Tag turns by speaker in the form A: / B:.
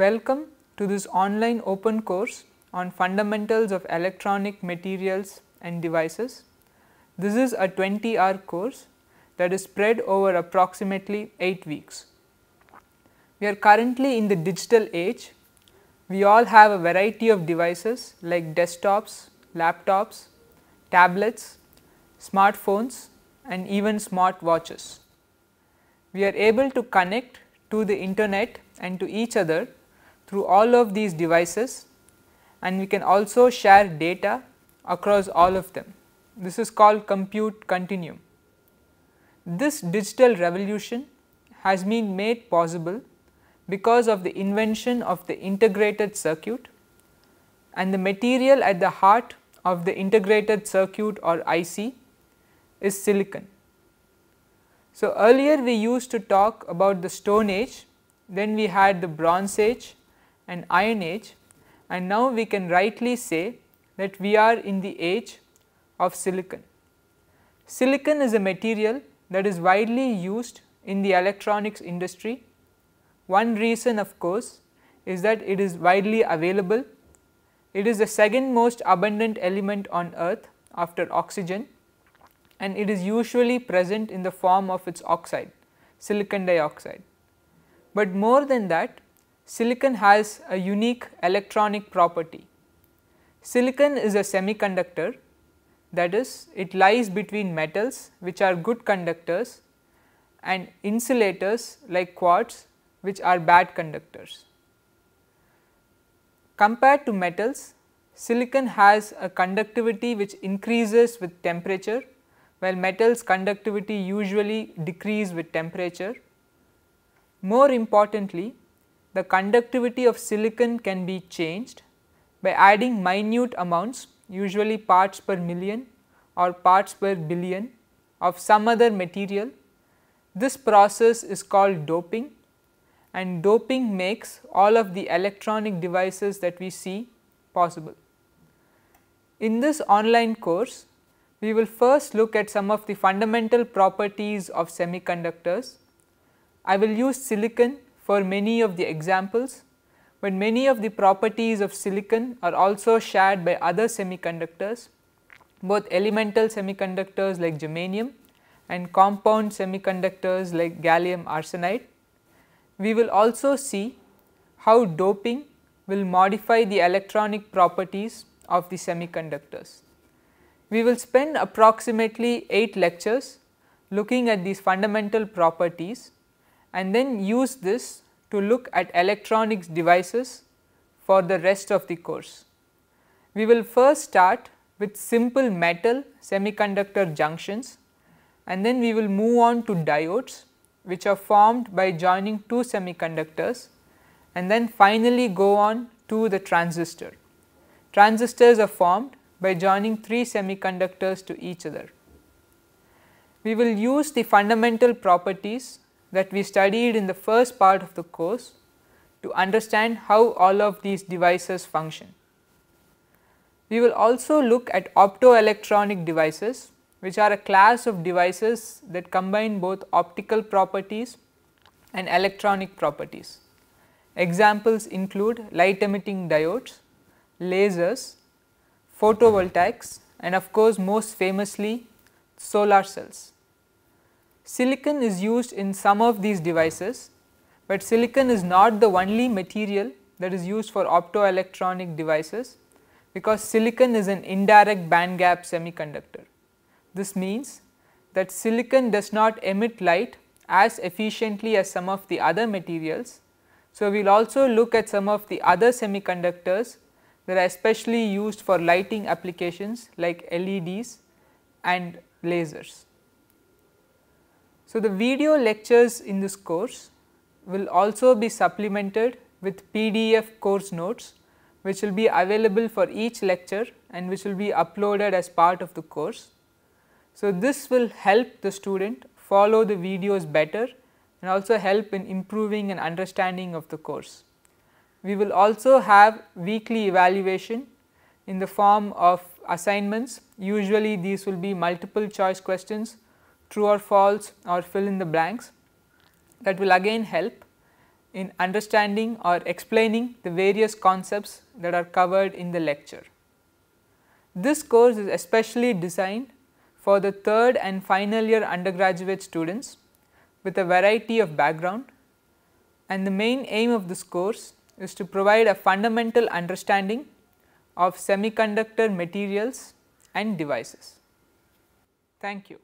A: Welcome to this online open course on fundamentals of electronic materials and devices. This is a 20 hour course that is spread over approximately 8 weeks. We are currently in the digital age. We all have a variety of devices like desktops, laptops, tablets, smartphones and even smart watches. We are able to connect to the internet and to each other through all of these devices and we can also share data across all of them. This is called compute continuum. This digital revolution has been made possible because of the invention of the integrated circuit and the material at the heart of the integrated circuit or IC is silicon. So, earlier we used to talk about the stone age, then we had the bronze age and iron age and now we can rightly say that we are in the age of silicon. Silicon is a material that is widely used in the electronics industry. One reason of course is that it is widely available. It is the second most abundant element on earth after oxygen and it is usually present in the form of its oxide silicon dioxide. But more than that silicon has a unique electronic property. Silicon is a semiconductor that is it lies between metals which are good conductors and insulators like quartz which are bad conductors. Compared to metals, silicon has a conductivity which increases with temperature while metals conductivity usually decrease with temperature. More importantly, the conductivity of silicon can be changed by adding minute amounts usually parts per million or parts per billion of some other material. This process is called doping and doping makes all of the electronic devices that we see possible. In this online course, we will first look at some of the fundamental properties of semiconductors. I will use silicon for many of the examples, but many of the properties of silicon are also shared by other semiconductors, both elemental semiconductors like germanium and compound semiconductors like gallium arsenide. We will also see how doping will modify the electronic properties of the semiconductors. We will spend approximately 8 lectures looking at these fundamental properties and then use this to look at electronics devices for the rest of the course. We will first start with simple metal semiconductor junctions and then we will move on to diodes which are formed by joining two semiconductors and then finally go on to the transistor. Transistors are formed by joining three semiconductors to each other. We will use the fundamental properties that we studied in the first part of the course to understand how all of these devices function. We will also look at optoelectronic devices which are a class of devices that combine both optical properties and electronic properties. Examples include light emitting diodes, lasers, photovoltaics and of course most famously solar cells. Silicon is used in some of these devices, but silicon is not the only material that is used for optoelectronic devices because silicon is an indirect band gap semiconductor. This means that silicon does not emit light as efficiently as some of the other materials. So, we will also look at some of the other semiconductors that are especially used for lighting applications like LEDs and lasers. So, the video lectures in this course will also be supplemented with PDF course notes which will be available for each lecture and which will be uploaded as part of the course. So, this will help the student follow the videos better and also help in improving an understanding of the course. We will also have weekly evaluation in the form of assignments. Usually these will be multiple choice questions true or false or fill in the blanks that will again help in understanding or explaining the various concepts that are covered in the lecture. This course is especially designed for the third and final year undergraduate students with a variety of background and the main aim of this course is to provide a fundamental understanding of semiconductor materials and devices. Thank you.